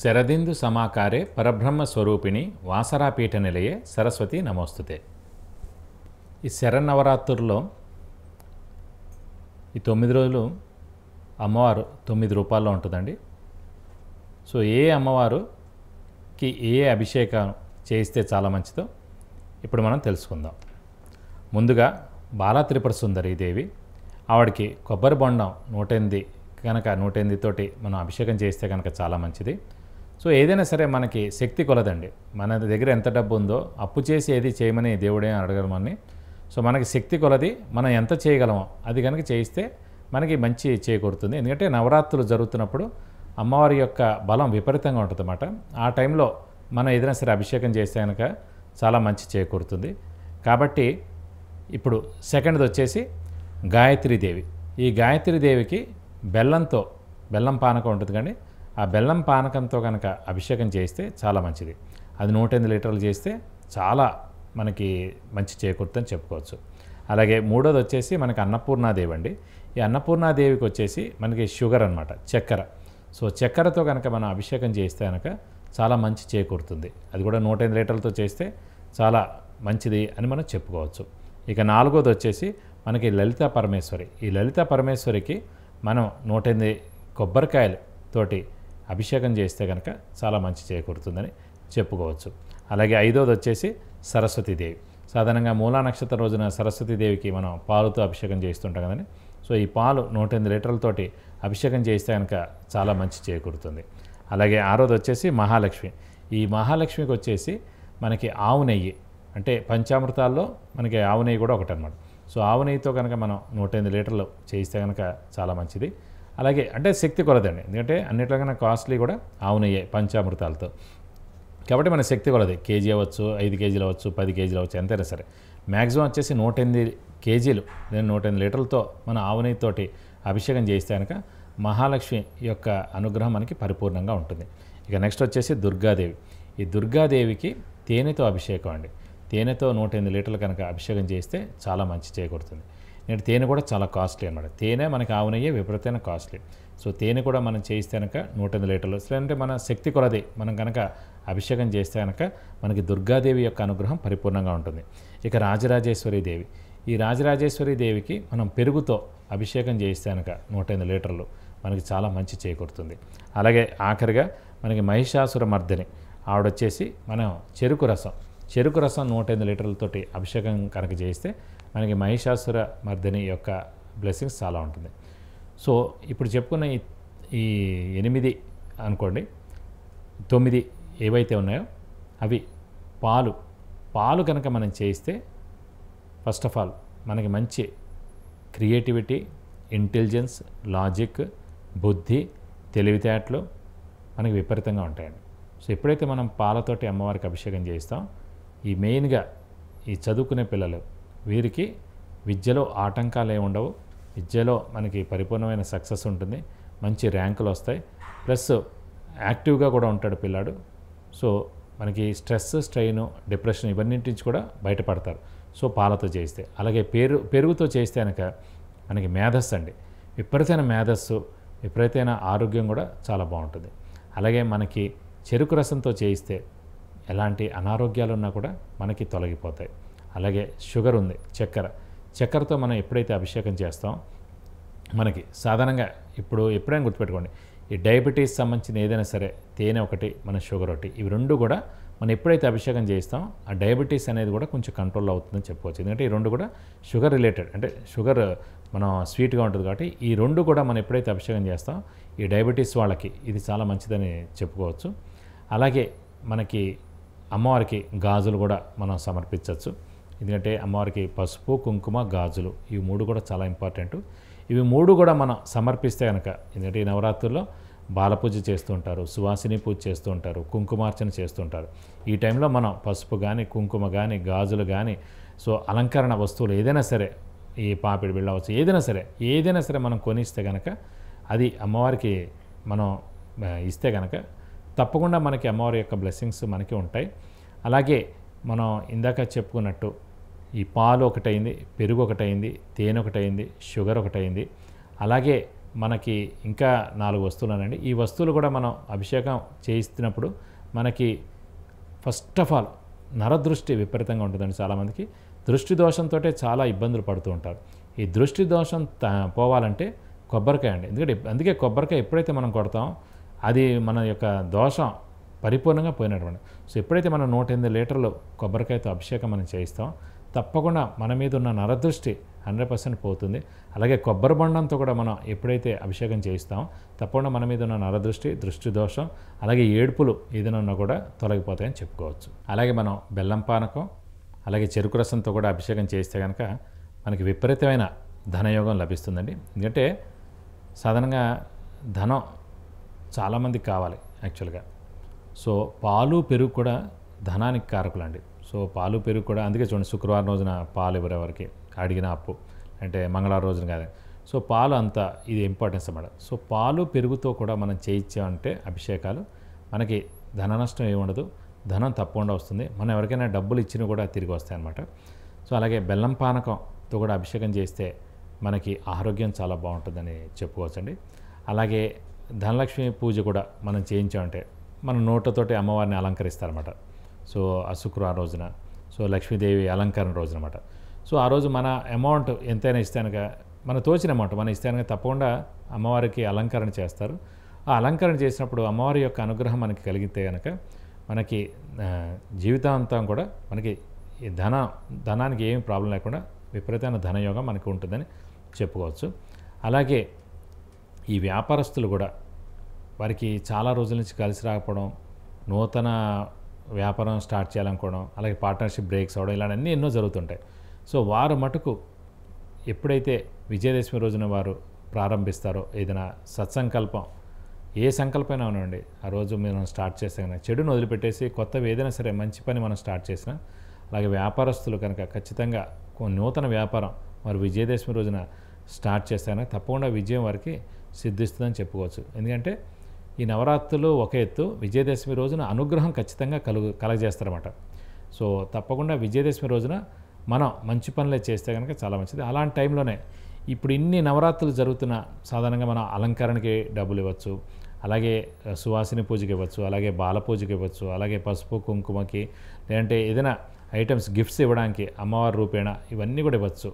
శరదిందు సమాకారే పరబ్రహ్మ స్వరూపిణి వాసరాపీఠ నిలయే సరస్వతి నమోస్తుతే ఈ శరన్నవరాత్రుల్లో ఈ తొమ్మిది రోజులు అమ్మవారు తొమ్మిది రూపాల్లో ఉంటుందండి సో ఏ అమ్మవారుకి ఏ అభిషేకం చేయిస్తే చాలా మంచిదో ఇప్పుడు మనం తెలుసుకుందాం ముందుగా బాలా త్రిపుర దేవి ఆవిడకి కొబ్బరి బొండం నూటెనిమిది కనుక తోటి మనం అభిషేకం చేస్తే కనుక చాలా మంచిది సో ఏదైనా సరే మనకి శక్తి కొలదండి మన దగ్గర ఎంత డబ్బు ఉందో అప్పు చేసి ఏది చేయమని దేవుడే అడగలమని సో మనకి శక్తి కొలది మనం ఎంత చేయగలమో అది కనుక చేయిస్తే మనకి మంచి చేకూరుతుంది ఎందుకంటే నవరాత్రులు జరుగుతున్నప్పుడు అమ్మవారి యొక్క బలం విపరీతంగా ఉంటుందన్నమాట ఆ టైంలో మనం ఏదైనా సరే అభిషేకం చేస్తే కనుక చాలా మంచి చేకూరుతుంది కాబట్టి ఇప్పుడు సెకండ్ది వచ్చేసి గాయత్రీదేవి ఈ గాయత్రీదేవికి బెల్లంతో బెల్లం పానకం ఉంటుంది కానీ ఆ బెల్లం పానకంతో కనుక అభిషేకం చేస్తే చాలా మంచిది అది నూట ఎనిమిది లీటర్లు చేస్తే చాలా మనకి మంచి చేకూరుతుందని చెప్పుకోవచ్చు అలాగే మూడోది వచ్చేసి మనకి అన్నపూర్ణాదేవి అండి ఈ అన్నపూర్ణాదేవికి వచ్చేసి మనకి షుగర్ అనమాట చక్కెర సో చక్కెరతో కనుక మనం అభిషేకం చేస్తే కనుక చాలా మంచి చేకూరుతుంది అది కూడా నూట ఎనిమిది లీటర్లతో చేస్తే చాలా మంచిది అని మనం చెప్పుకోవచ్చు ఇక నాలుగోది వచ్చేసి మనకి లలిత పరమేశ్వరి ఈ లలిత పరమేశ్వరికి మనం నూట ఎనిమిది కొబ్బరికాయలు తోటి అభిషేకం చేస్తే కనుక చాలా మంచి చేకూరుతుందని చెప్పుకోవచ్చు అలాగే ఐదోది వచ్చేసి సరస్వతీదేవి సాధారణంగా మూలా నక్షత్ర రోజున సరస్వతీదేవికి మనం పాలుతో అభిషేకం చేస్తుంటాం కదండి సో ఈ పాలు నూట ఎనిమిది లీటర్లతోటి అభిషేకం చేస్తే కనుక చాలా మంచి చేకూరుతుంది అలాగే ఆరోది వచ్చేసి మహాలక్ష్మి ఈ మహాలక్ష్మికి వచ్చేసి మనకి ఆవు నెయ్యి అంటే పంచామృతాల్లో మనకి ఆవు నెయ్యి కూడా ఒకటనమాట సో ఆవు నెయ్యితో కనుక మనం నూట ఎనిమిది లీటర్లు చేయిస్తే కనుక చాలా మంచిది అలాగే అంటే శక్తి కొలదండి ఎందుకంటే అన్నిట్లకన్నా కాస్ట్లీ కూడా ఆవునయ్యాయి పంచామృతాలతో కాబట్టి మన శక్తి కొలది కేజీ అవ్వచ్చు ఐదు కేజీలు అవ్వచ్చు పది కేజీలు అవ్వచ్చు ఎంతైనా సరే మ్యాక్సిమం వచ్చేసి నూట ఎనిమిది కేజీలు నేను నూట ఎనిమిది లీటర్లతో మన ఆవునయ్యతోటి అభిషేకం చేస్తే కనుక మహాలక్ష్మి యొక్క అనుగ్రహం మనకి పరిపూర్ణంగా ఉంటుంది ఇక నెక్స్ట్ వచ్చేసి దుర్గాదేవి ఈ దుర్గాదేవికి తేనెతో అభిషేకం అండి తేనెతో నూట ఎనిమిది లీటర్లు కనుక అభిషేకం చేస్తే చాలా మంచి చేకూరుతుంది నేను తేనె కూడా చాలా కాస్ట్లీ అనమాట తేనె మనకి ఆవునయ్యే విపరీతమైన కాస్ట్లీ సో తేనె కూడా మనం చేయిస్తే కనుక నూట ఎనిమిది లీటర్లు లేదంటే మన శక్తి కొలది మనం కనుక అభిషేకం చేస్తే కనుక మనకి దుర్గాదేవి యొక్క అనుగ్రహం పరిపూర్ణంగా ఉంటుంది ఇక రాజరాజేశ్వరి దేవి ఈ రాజరాజేశ్వరి దేవికి మనం పెరుగుతో అభిషేకం చేయిస్తే కనుక నూట ఎనిమిది లీటర్లు మనకి చాలా మంచి చేకూరుతుంది అలాగే ఆఖరిగా మనకి మహిషాసుర మర్దిని ఆవిడొచ్చేసి మనం చెరుకు రసం చెరుకు రసం నూట ఎనిమిది లీటర్లతోటి అభిషేకం కనుక చేయిస్తే మనకి మహిషాసుర మర్దిని యొక్క బ్లెస్సింగ్స్ చాలా ఉంటుంది సో ఇప్పుడు చెప్పుకున్న ఈ ఈ ఎనిమిది అనుకోండి తొమ్మిది ఏవైతే ఉన్నాయో అవి పాలు పాలు కనుక మనం చేయిస్తే ఫస్ట్ ఆఫ్ ఆల్ మనకి మంచి క్రియేటివిటీ ఇంటెలిజెన్స్ లాజిక్ బుద్ధి తెలివితేటలు మనకి విపరీతంగా ఉంటాయండి సో ఎప్పుడైతే మనం పాలతోటి అమ్మవారికి అభిషేకం చేస్తాం ఈ మెయిన్గా ఈ చదువుకునే పిల్లలు వీరికి విద్యలో ఆటంకాలు ఏమి ఉండవు విద్యలో మనకి పరిపూర్ణమైన సక్సెస్ ఉంటుంది మంచి ర్యాంకులు వస్తాయి ప్లస్ యాక్టివ్గా కూడా ఉంటాడు పిల్లాడు సో మనకి స్ట్రెస్ స్ట్రెయిన్ డిప్రెషన్ ఇవన్నింటి నుంచి కూడా బయటపడతారు సో పాలతో చేస్తే అలాగే పేరు పెరుగుతో చేస్తే కనుక మనకి మేధస్సు అండి విపరీతమైన మేధస్సు విపరీతమైన ఆరోగ్యం కూడా చాలా బాగుంటుంది అలాగే మనకి చెరుకు రసంతో చేయిస్తే ఎలాంటి అనారోగ్యాలు ఉన్నా కూడా మనకి తొలగిపోతాయి అలాగే షుగర్ ఉంది చక్కెర చక్కెరతో మనం ఎప్పుడైతే అభిషేకం చేస్తాం మనకి సాధారణంగా ఇప్పుడు ఎప్పుడైనా గుర్తుపెట్టుకోండి ఈ డయాబెటీస్ సంబంధించిన ఏదైనా సరే తేనె ఒకటి మన షుగర్ ఒకటి ఇవి రెండు కూడా మనం ఎప్పుడైతే అభిషేకం చేస్తాం ఆ డయాబెటీస్ అనేది కూడా కొంచెం కంట్రోల్ అవుతుందని చెప్పుకోవచ్చు ఎందుకంటే ఈ రెండు కూడా షుగర్ రిలేటెడ్ అంటే షుగర్ మనం స్వీట్గా ఉంటుంది కాబట్టి ఈ రెండు కూడా మనం ఎప్పుడైతే అభిషేకం చేస్తాం ఈ డయాబెటీస్ వాళ్ళకి ఇది చాలా మంచిదని చెప్పుకోవచ్చు అలాగే మనకి అమ్మవారికి గాజులు కూడా మనం సమర్పించవచ్చు ఎందుకంటే అమ్మవారికి పసుపు కుంకుమ గాజులు ఇవి మూడు కూడా చాలా ఇంపార్టెంట్ ఇవి మూడు కూడా మనం సమర్పిస్తే కనుక ఎందుకంటే ఈ నవరాత్రుల్లో బాలపూజ చేస్తూ ఉంటారు సువాసిని పూజ చేస్తూ ఉంటారు కుంకుమార్చన చేస్తూ ఉంటారు ఈ టైంలో మనం పసుపు కానీ కుంకుమ కానీ గాజులు కానీ సో అలంకరణ వస్తువులు ఏదైనా సరే ఈ పాపిడి వెళ్ళవచ్చు ఏదైనా సరే ఏదైనా సరే మనం కొనిస్తే కనుక అది అమ్మవారికి మనం ఇస్తే కనుక తప్పకుండా మనకి అమ్మవారి యొక్క బ్లెస్సింగ్స్ మనకి ఉంటాయి అలాగే మనం ఇందాక చెప్పుకున్నట్టు ఈ పాలు ఒకటైంది పెరుగు ఒకటైంది తేనె ఒకటైంది షుగర్ ఒకటైంది అలాగే మనకి ఇంకా నాలుగు వస్తువులు అనండి ఈ వస్తువులు కూడా మనం అభిషేకం చేయిస్తున్నప్పుడు మనకి ఫస్ట్ ఆఫ్ ఆల్ నరదృష్టి విపరీతంగా ఉంటుందండి చాలామందికి దృష్టి దోషంతో చాలా ఇబ్బందులు పడుతూ ఉంటారు ఈ దృష్టి దోషం పోవాలంటే కొబ్బరికాయ అండి ఎందుకంటే అందుకే కొబ్బరికాయ ఎప్పుడైతే మనం కొడతామో అది మన యొక్క దోషం పరిపూర్ణంగా పోయినటువంటి సో ఎప్పుడైతే మనం నూట ఎనిమిది లీటర్లు కొబ్బరికాయతో అభిషేకం మనం చేయిస్తాం తప్పకుండా మన మీద ఉన్న నరదృష్టి హండ్రెడ్ పర్సెంట్ పోతుంది అలాగే కొబ్బరి బొండంతో కూడా మనం ఎప్పుడైతే అభిషేకం చేయిస్తామో తప్పకుండా మన మీద ఉన్న నరదృష్టి దృష్టి దోషం అలాగే ఏడుపులు ఏదైనా ఉన్నా కూడా తొలగిపోతాయని చెప్పుకోవచ్చు అలాగే మనం బెల్లం పానకం అలాగే చెరుకు రసంతో కూడా అభిషేకం చేస్తే కనుక మనకి విపరీతమైన ధనయోగం లభిస్తుందండి ఎందుకంటే సాధారణంగా ధనం చాలామందికి కావాలి యాక్చువల్గా సో పాలు పెరుగు కూడా ధనానికి కారకులండి సో పాలు పెరుగు కూడా అందుకే చూడండి శుక్రవారం రోజున పాలు ఎవరెవరికి అడిగిన అప్పు అంటే మంగళవారం రోజున కాదు సో పాలు అంత ఇది ఇంపార్టెన్స్ అన్నమాట సో పాలు పెరుగుతో కూడా మనం చేయించామంటే అభిషేకాలు మనకి ధన నష్టం ఏమి ఉండదు ధనం తప్పకుండా వస్తుంది మనం ఎవరికైనా డబ్బులు ఇచ్చినా కూడా తిరిగి వస్తాయి అనమాట సో అలాగే బెల్లం పానకంతో కూడా అభిషేకం చేస్తే మనకి ఆరోగ్యం చాలా బాగుంటుందని చెప్పుకోవచ్చండి అలాగే ధనలక్ష్మి పూజ కూడా మనం చేయించామంటే మన నోటతోటి అమ్మవారిని అలంకరిస్తారన్నమాట సో ఆ శుక్రవారం రోజున సో లక్ష్మీదేవి అలంకరణ రోజు అనమాట సో ఆ రోజు మన అమౌంట్ ఎంతైనా ఇస్తానుగా మన తోచిన అమౌంట్ మన ఇస్తానుగా తప్పకుండా అమ్మవారికి అలంకరణ చేస్తారు ఆ అలంకరణ చేసినప్పుడు అమ్మవారి యొక్క అనుగ్రహం మనకి కలిగితే కనుక మనకి జీవితాంతం కూడా మనకి ధన ధనానికి ఏమి ప్రాబ్లం లేకుండా విపరీతమైన ధనయోగం మనకి ఉంటుందని చెప్పుకోవచ్చు అలాగే ఈ వ్యాపారస్తులు కూడా వారికి చాలా రోజుల నుంచి కలిసి రాకపోవడం నూతన వ్యాపారం స్టార్ట్ చేయాలనుకోవడం అలాగే పార్ట్నర్షిప్ బ్రేక్స్ అవడం ఇలాంటివన్నీ ఎన్నో జరుగుతుంటాయి సో వారు మటుకు ఎప్పుడైతే విజయదశమి రోజున వారు ప్రారంభిస్తారో ఏదైనా సత్సంకల్పం ఏ సంకల్పమైనా ఉండండి ఆ రోజు మనం స్టార్ట్ చేస్తే కనుక చెడును వదిలిపెట్టేసి కొత్తవి ఏదైనా సరే మంచి పని మనం స్టార్ట్ చేసినా అలాగే వ్యాపారస్తులు కనుక ఖచ్చితంగా నూతన వ్యాపారం వారు విజయదశమి రోజున స్టార్ట్ చేస్తే తప్పకుండా విజయం వారికి సిద్ధిస్తుందని చెప్పుకోవచ్చు ఎందుకంటే ఈ నవరాత్రులు ఒక ఎత్తు విజయదశమి రోజున అనుగ్రహం ఖచ్చితంగా కలుగు కలగజేస్తారన్నమాట సో తప్పకుండా విజయదశమి రోజున మనం మంచి పనులే చేస్తే కనుక చాలా మంచిది అలాంటి టైంలోనే ఇప్పుడు ఇన్ని నవరాత్రులు జరుగుతున్న సాధారణంగా మనం అలంకరణకి డబ్బులు ఇవ్వచ్చు అలాగే సువాసిని పూజకి ఇవ్వచ్చు అలాగే బాల పూజకి ఇవ్వచ్చు అలాగే పసుపు కుంకుమకి లేదంటే ఏదైనా ఐటమ్స్ గిఫ్ట్స్ ఇవ్వడానికి అమ్మవారి రూపేణ ఇవన్నీ కూడా ఇవ్వచ్చు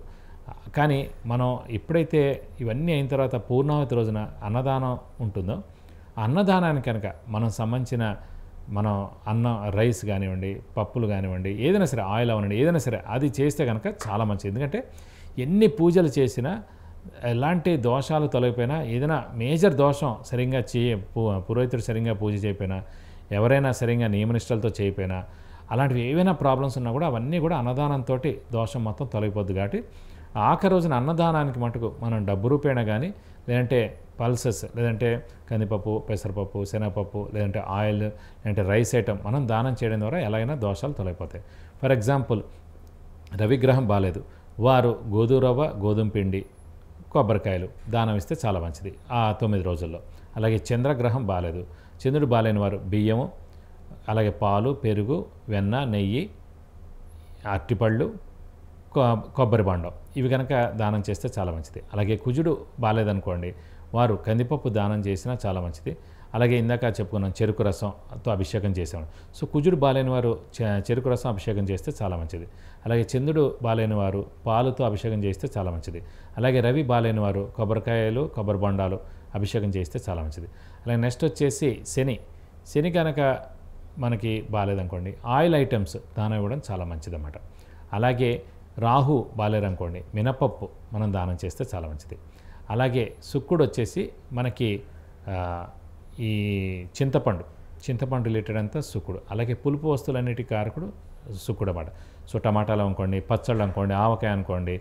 కానీ మనం ఎప్పుడైతే ఇవన్నీ అయిన తర్వాత పూర్ణావతి రోజున అన్నదానం ఉంటుందో అన్నదానానికి కనుక మనం సంబంధించిన మనం అన్నం రైస్ కానివ్వండి పప్పులు కానివ్వండి ఏదైనా సరే ఆయిల్ అవ్వండి ఏదైనా సరే అది చేస్తే కనుక చాలా మంచిది ఎందుకంటే ఎన్ని పూజలు చేసినా ఎలాంటి దోషాలు తొలగిపోయినా ఏదైనా మేజర్ దోషం సరిగ్గా చేయ పురోహితుడు సరిగ్గా పూజ చేయకపోయినా ఎవరైనా సరిగ్గా నియమనిష్టలతో చేయకపోయినా అలాంటివి ఏవైనా ప్రాబ్లమ్స్ ఉన్నా కూడా అవన్నీ కూడా అన్నదానంతో దోషం మొత్తం తొలగిపోద్ది కాబట్టి ఆఖరి రోజున అన్నదానానికి మటుకు మనం డబ్బు రూపేణా కానీ లేదంటే పల్సెస్ లేదంటే కందిపప్పు పెసరపప్పు శనగపప్పు లేదంటే ఆయిల్ లేదంటే రైస్ ఐటమ్ మనం దానం చేయడం ద్వారా ఎలాగైనా దోషాలు తొలగిపోతాయి ఫర్ ఎగ్జాంపుల్ రవిగ్రహం బాగాలేదు వారు గోధురవ్వ గోధుమ పిండి కొబ్బరికాయలు దానం ఇస్తే చాలా మంచిది ఆ తొమ్మిది రోజుల్లో అలాగే చంద్రగ్రహం బాగాలేదు చంద్రుడు బాగాలేని వారు బియ్యము అలాగే పాలు పెరుగు వెన్న నెయ్యి అరటిపళ్ళు కొబ్బరి బండం ఇవి కనుక దానం చేస్తే చాలా మంచిది అలాగే కుజుడు బాగాలేదనుకోండి వారు కందిపప్పు దానం చేసినా చాలా మంచిది అలాగే ఇందాక చెప్పుకున్నాం చెరుకు రసంతో అభిషేకం చేసాము సో కుజుడు బాలేని వారు చెరుకు రసం అభిషేకం చేస్తే చాలా మంచిది అలాగే చంద్రుడు బాలేని వారు పాలుతో అభిషేకం చేస్తే చాలా మంచిది అలాగే రవి బాలేని వారు కొబ్బరికాయలు కొబ్బరి బొండాలు అభిషేకం చేస్తే చాలా మంచిది అలాగే నెక్స్ట్ వచ్చేసి శని శని కనుక మనకి బాగాలేదనుకోండి ఆయిల్ ఐటమ్స్ దానం ఇవ్వడం చాలా మంచిదన్నమాట అలాగే రాహు బాగాలేదనుకోండి మినపప్పు మనం దానం చేస్తే చాలా మంచిది అలాగే సుక్కుడు వచ్చేసి మనకి ఈ చింతపండు చింతపండు రిలేటెడ్ అంతా సుక్కుడు అలాగే పులుపు వస్తువులన్నిటి కారకుడు సుక్కుడు అన్నమాట సో టమాటాలు అనుకోండి పచ్చళ్ళు అనుకోండి ఆవకాయ అనుకోండి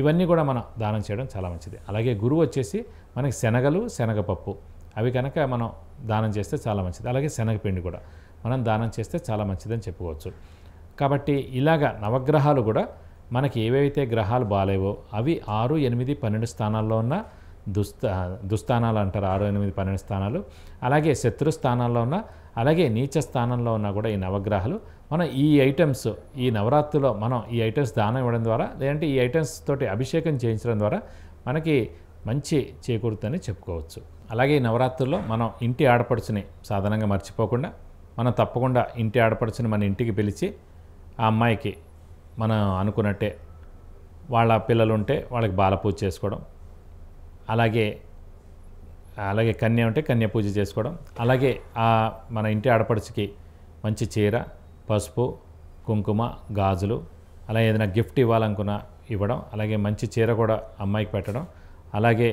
ఇవన్నీ కూడా మనం దానం చేయడం చాలా మంచిది అలాగే గురువు వచ్చేసి మనకి శనగలు శనగపప్పు అవి కనుక మనం దానం చేస్తే చాలా మంచిది అలాగే శనగపిండి కూడా మనం దానం చేస్తే చాలా మంచిదని చెప్పుకోవచ్చు కాబట్టి ఇలాగ నవగ్రహాలు కూడా మనకి ఏవైతే గ్రహాలు బాగాలేవో అవి ఆరు ఎనిమిది పన్నెండు స్థానాల్లో ఉన్న దుస్థా దుస్థానాలు అంటారు ఆరు ఎనిమిది పన్నెండు స్థానాలు అలాగే శత్రు స్థానాల్లో ఉన్న అలాగే నీచ స్థానంలో ఉన్న కూడా ఈ నవగ్రహాలు మనం ఈ ఐటమ్స్ ఈ నవరాత్రిలో మనం ఈ ఐటమ్స్ దానం ఇవ్వడం ద్వారా లేదంటే ఈ ఐటమ్స్ తోటి అభిషేకం చేయించడం ద్వారా మనకి మంచి చేకూరుతుందని చెప్పుకోవచ్చు అలాగే ఈ నవరాత్రుల్లో మనం ఇంటి ఆడపడుచుని సాధారణంగా మర్చిపోకుండా మనం తప్పకుండా ఇంటి ఆడపడుచుని మన ఇంటికి పిలిచి ఆ అమ్మాయికి మనం అనుకున్నట్టే వాళ్ళ పిల్లలు ఉంటే వాళ్ళకి బాలపూజ చేసుకోవడం అలాగే అలాగే కన్య ఉంటే కన్య పూజ చేసుకోవడం అలాగే ఆ మన ఇంటి ఆడపడుచుకి మంచి చీర పసుపు కుంకుమ గాజులు అలా ఏదైనా గిఫ్ట్ ఇవ్వాలనుకున్న ఇవ్వడం అలాగే మంచి చీర కూడా అమ్మాయికి పెట్టడం అలాగే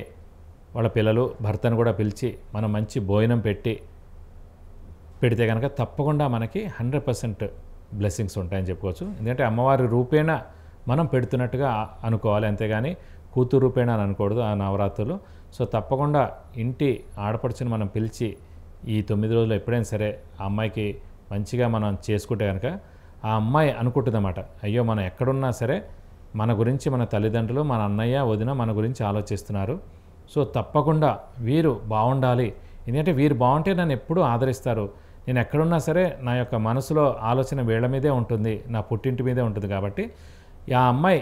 వాళ్ళ పిల్లలు భర్తను కూడా పిలిచి మనం మంచి భోజనం పెట్టి పెడితే కనుక తప్పకుండా మనకి హండ్రెడ్ పర్సెంట్ బ్లెస్సింగ్స్ ఉంటాయని చెప్పుకోవచ్చు ఎందుకంటే అమ్మవారి రూపేణ మనం పెడుతున్నట్టుగా అనుకోవాలి అంతేగాని కూతురు రూపేణ అని అనకూడదు ఆ నవరాత్రులు సో తప్పకుండా ఇంటి ఆడపడుచుని మనం పిలిచి ఈ తొమ్మిది రోజులు ఎప్పుడైనా సరే ఆ అమ్మాయికి మంచిగా మనం చేసుకుంటే కనుక ఆ అమ్మాయి అనుకుంటుందన్నమాట అయ్యో మనం ఎక్కడున్నా సరే మన గురించి మన తల్లిదండ్రులు మన అన్నయ్య వదిన మన గురించి ఆలోచిస్తున్నారు సో తప్పకుండా వీరు బాగుండాలి ఎందుకంటే వీరు బాగుంటే నన్ను ఎప్పుడూ ఆదరిస్తారు నేను ఎక్కడున్నా సరే నా యొక్క మనసులో ఆలోచన వీళ్ళ మీదే ఉంటుంది నా పుట్టింటి మీదే ఉంటుంది కాబట్టి ఆ అమ్మాయి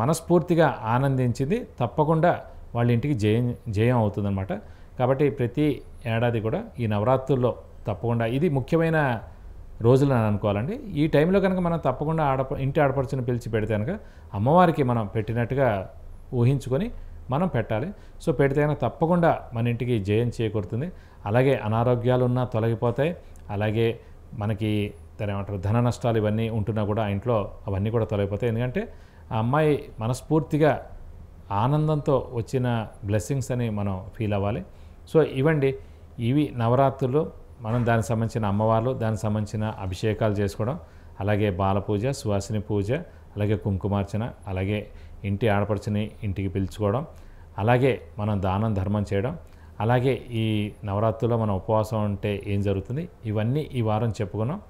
మనస్ఫూర్తిగా ఆనందించింది తప్పకుండా వాళ్ళ ఇంటికి జయం జయం అవుతుందన్నమాట కాబట్టి ప్రతి ఏడాది కూడా ఈ నవరాత్రుల్లో తప్పకుండా ఇది ముఖ్యమైన రోజులు అని అనుకోవాలండి ఈ టైంలో కనుక మనం తప్పకుండా ఆడప ఇంటి ఆడపడుచుని పిలిచి పెడితే కనుక అమ్మవారికి మనం పెట్టినట్టుగా ఊహించుకొని మనం పెట్టాలి సో పెడితే తప్పకుండా మన ఇంటికి జయం చేకూరుతుంది అలాగే అనారోగ్యాలు ఉన్నా తొలగిపోతాయి అలాగే మనకి దాని ఏమంటారు ధన నష్టాలు ఇవన్నీ ఉంటున్నా కూడా ఆ ఇంట్లో అవన్నీ కూడా తొలగిపోతాయి ఎందుకంటే ఆ అమ్మాయి మనస్ఫూర్తిగా ఆనందంతో వచ్చిన బ్లెస్సింగ్స్ అని మనం ఫీల్ అవ్వాలి సో ఇవండి ఇవి నవరాత్రులు మనం దానికి సంబంధించిన అమ్మవార్లు దానికి సంబంధించిన అభిషేకాలు చేసుకోవడం అలాగే బాలపూజ సువాసిని పూజ అలాగే కుంకుమార్చన అలాగే ఇంటి ఆడపడుచుని ఇంటికి పిలుచుకోవడం అలాగే మనం దానం ధర్మం చేయడం అలాగే ఈ నవరాత్రుల్లో మన ఉపవాసం ఉంటే ఏం జరుగుతుంది ఇవన్నీ ఈ వారం చెప్పుకున్నాం